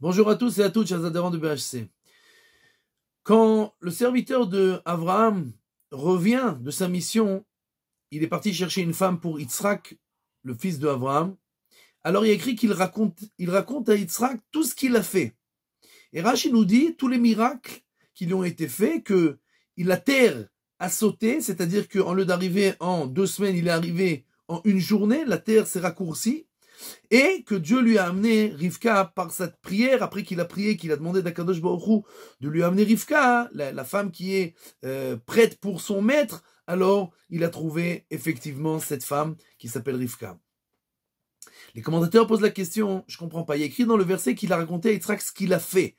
Bonjour à tous et à toutes, chers adhérents de BHC. Quand le serviteur de revient de sa mission, il est parti chercher une femme pour Yitzhak, le fils de Abraham. Alors il écrit qu'il raconte, il raconte à Yitzhak tout ce qu'il a fait. Et Rachid nous dit tous les miracles qui lui ont été faits, que la terre a sauté, c'est-à-dire qu'en lieu d'arriver en deux semaines, il est arrivé en une journée, la terre s'est raccourcie et que Dieu lui a amené Rivka par cette prière, après qu'il a prié, qu'il a demandé d'Akadosh Baruchou de lui amener Rivka, la, femme qui est euh, prête pour son maître, alors il a trouvé effectivement cette femme qui s'appelle Rivka. Les commentateurs posent la question, je comprends pas, il y a écrit dans le verset qu'il a raconté à Yitzhak ce qu'il a fait.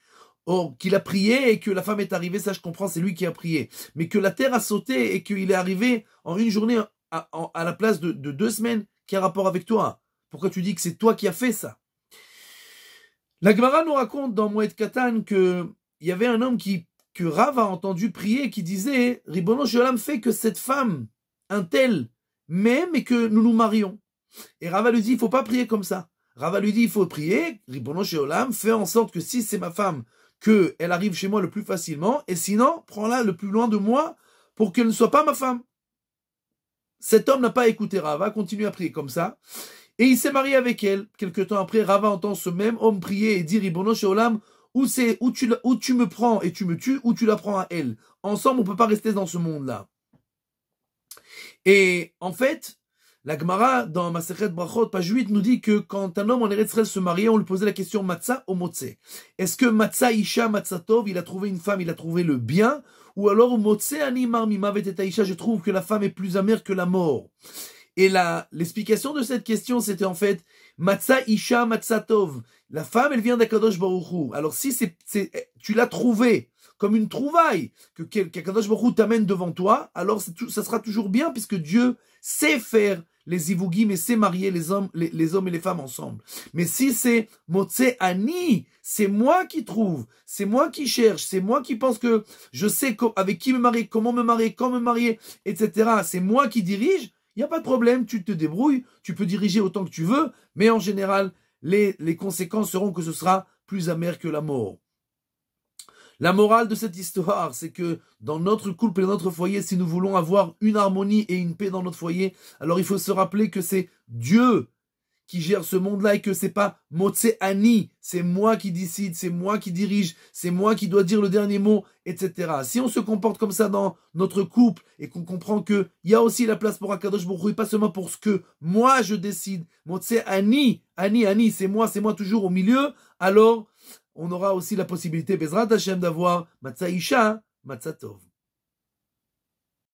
Or, qu'il a prié et que la femme est arrivée, ça je comprends, c'est lui qui a prié. Mais que la terre a sauté et qu'il est arrivé en une journée à, la place de, de deux semaines, qui a rapport avec toi pourquoi tu dis que c'est toi qui as fait ça La Gemara nous raconte dans Moed Katan qu'il y avait un homme qui, que Rava a entendu prier qui disait Ribono Sholam fait que cette femme, un tel, m'aime et que nous nous marions. Et Rava lui dit il faut pas prier comme ça. Rava lui dit il faut prier, Ribono Sholam, fais en sorte que si c'est ma femme, qu'elle arrive chez moi le plus facilement, et sinon, prends-la le plus loin de moi pour qu'elle ne soit pas ma femme. Cet homme n'a pas écouté Rava, continue à prier comme ça. Et il s'est marié avec elle. Quelque temps après, Rava entend ce même homme prier et dire Ibono Sheolam, où c'est, où tu, où tu me prends et tu me tues, ou tu la prends à elle. Ensemble, on ne peut pas rester dans ce monde-là. Et en fait, la Gemara, dans Masechet Brachot, page 8, nous dit que quand un homme en Eretz se mariait, on lui posait la question Matza ou Motse. Est-ce que Matza Isha Tov, il a trouvé une femme, il a trouvé le bien Ou alors Motse Ani Marmi je trouve que la femme est plus amère que la mort. Et l'explication de cette question, c'était en fait Matza Isha tov La femme, elle vient d'Akadosh Baruchou. Alors si c'est, tu l'as trouvée comme une trouvaille que qu'Akadosh Baruchou t'amène devant toi, alors ça sera toujours bien puisque Dieu sait faire les ivougim mais sait marier les hommes, les, hommes et les femmes ensemble. Mais si c'est motze Ani, c'est moi qui trouve, c'est moi qui cherche, c'est moi qui pense que je sais avec qui me marier, comment me marier, quand me marier, etc. C'est moi qui dirige. Il n'y a pas de problème, tu te débrouilles, tu peux diriger autant que tu veux, mais en général, les, les conséquences seront que ce sera plus amer que la mort. La morale de cette histoire, c'est que dans notre couple et dans notre foyer, si nous voulons avoir une harmonie et une paix dans notre foyer, alors il faut se rappeler que c'est Dieu qui gère ce monde-là et que c'est pas Motse Ani, c'est moi qui décide, c'est moi qui dirige, c'est moi qui dois dire le dernier mot, etc. Si on se comporte comme ça dans notre couple et qu'on comprend que il y a aussi la place pour Akadosh Baruch et pas seulement pour ce que moi je décide, Motse Ani, Ani, Ani, c'est moi, c'est moi toujours au milieu, alors on aura aussi la possibilité, Bezrat Hashem, d'avoir Matza Isha, Matzatov.